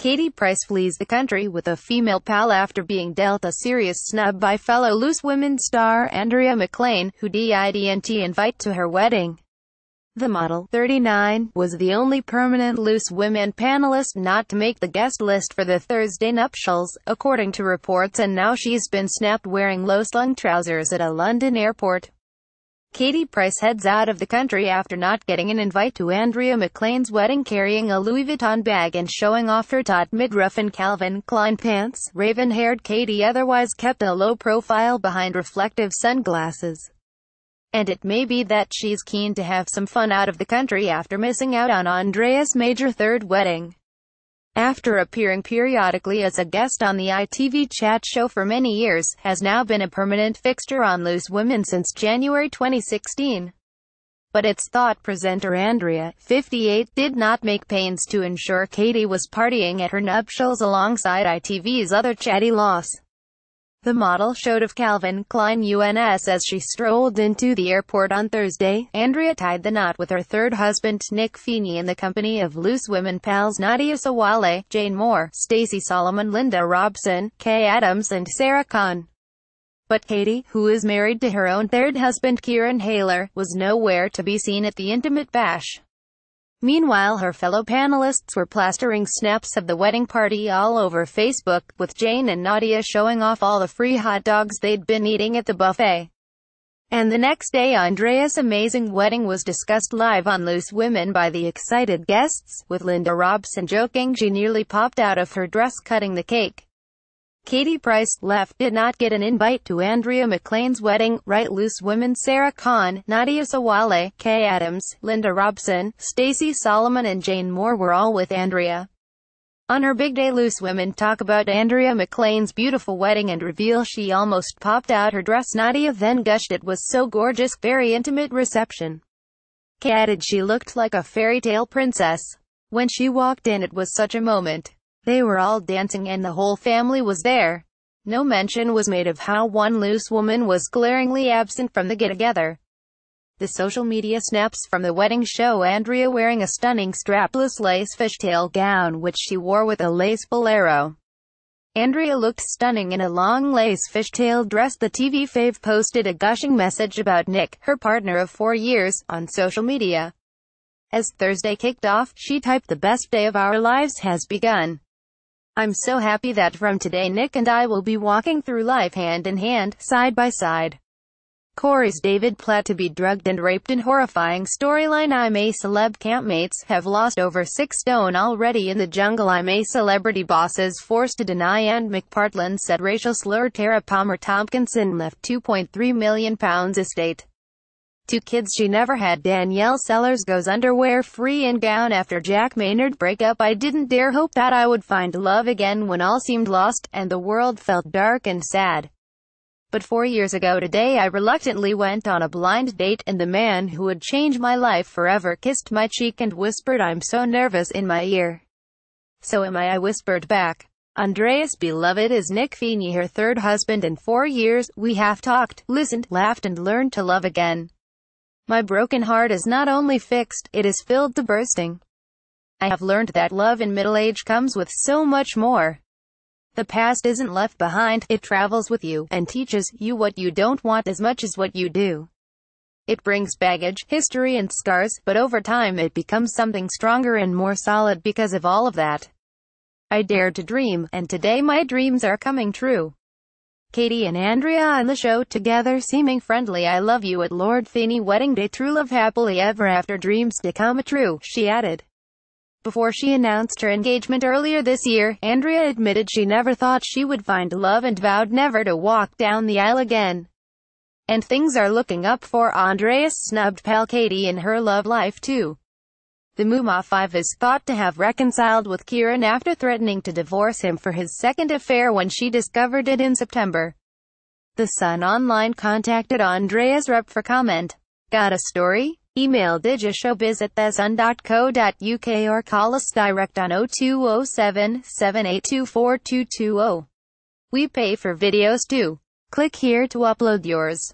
Katie Price flees the country with a female pal after being dealt a serious snub by fellow Loose Women star Andrea McLean, who didn't invite to her wedding. The model, 39, was the only permanent Loose Women panelist not to make the guest list for the Thursday nuptials, according to reports and now she's been snapped wearing low-slung trousers at a London airport. Katie Price heads out of the country after not getting an invite to Andrea McLean's wedding carrying a Louis Vuitton bag and showing off her taut midriff and Calvin Klein pants. Raven-haired Katie otherwise kept a low profile behind reflective sunglasses. And it may be that she's keen to have some fun out of the country after missing out on Andrea's major third wedding after appearing periodically as a guest on the ITV chat show for many years, has now been a permanent fixture on Loose Women since January 2016. But its thought presenter Andrea, 58, did not make pains to ensure Katie was partying at her nuptials alongside ITV's other chatty loss. The model showed of Calvin Klein UNS as she strolled into the airport on Thursday. Andrea tied the knot with her third husband Nick Feeney in the company of loose women pals Nadia Sawale, Jane Moore, Stacey Solomon, Linda Robson, Kay Adams and Sarah Kahn. But Katie, who is married to her own third husband Kieran Haler, was nowhere to be seen at the intimate bash. Meanwhile her fellow panelists were plastering snaps of the wedding party all over Facebook, with Jane and Nadia showing off all the free hot dogs they'd been eating at the buffet. And the next day Andrea's amazing wedding was discussed live on Loose Women by the excited guests, with Linda Robson joking she nearly popped out of her dress cutting the cake. Katie Price, left, did not get an invite to Andrea McLean's wedding, right loose women Sarah Kahn, Nadia Sawale, Kay Adams, Linda Robson, Stacey Solomon and Jane Moore were all with Andrea. On her big day loose women talk about Andrea McLean's beautiful wedding and reveal she almost popped out her dress Nadia then gushed it was so gorgeous, very intimate reception. Kay added she looked like a fairy tale princess. When she walked in it was such a moment. They were all dancing and the whole family was there. No mention was made of how one loose woman was glaringly absent from the get-together. The social media snaps from the wedding show Andrea wearing a stunning strapless lace fishtail gown which she wore with a lace bolero. Andrea looked stunning in a long lace fishtail dress. The TV fave posted a gushing message about Nick, her partner of four years, on social media. As Thursday kicked off, she typed the best day of our lives has begun. I'm so happy that from today Nick and I will be walking through life hand in hand, side by side. Corey's David Platt to be drugged and raped in horrifying storyline I'm a celeb campmates, have lost over six stone already in the jungle I'm a celebrity bosses forced to deny and McPartland said racial slur Tara Palmer Tompkinson left £2.3 million estate. Two kids she never had Danielle Sellers goes underwear-free and gown after Jack Maynard breakup I didn't dare hope that I would find love again when all seemed lost, and the world felt dark and sad. But four years ago today I reluctantly went on a blind date and the man who would change my life forever kissed my cheek and whispered I'm so nervous in my ear. So am I I whispered back. Andreas beloved is Nick Feeney her third husband in four years, we have talked, listened, laughed and learned to love again. My broken heart is not only fixed, it is filled to bursting. I have learned that love in middle age comes with so much more. The past isn't left behind, it travels with you, and teaches you what you don't want as much as what you do. It brings baggage, history and scars, but over time it becomes something stronger and more solid because of all of that. I dared to dream, and today my dreams are coming true. Katie and Andrea on the show together seeming friendly I love you at Lord Feeney wedding day true love happily ever after dreams to come true, she added. Before she announced her engagement earlier this year, Andrea admitted she never thought she would find love and vowed never to walk down the aisle again and things are looking up for Andrea's snubbed pal Katie in her love life too. The Five is thought to have reconciled with Kiran after threatening to divorce him for his second affair when she discovered it in September. The Sun Online contacted Andreas rep for comment. Got a story? Email digishowbiz at thesun.co.uk or call us direct on 0207 782 4220 We pay for videos too. Click here to upload yours.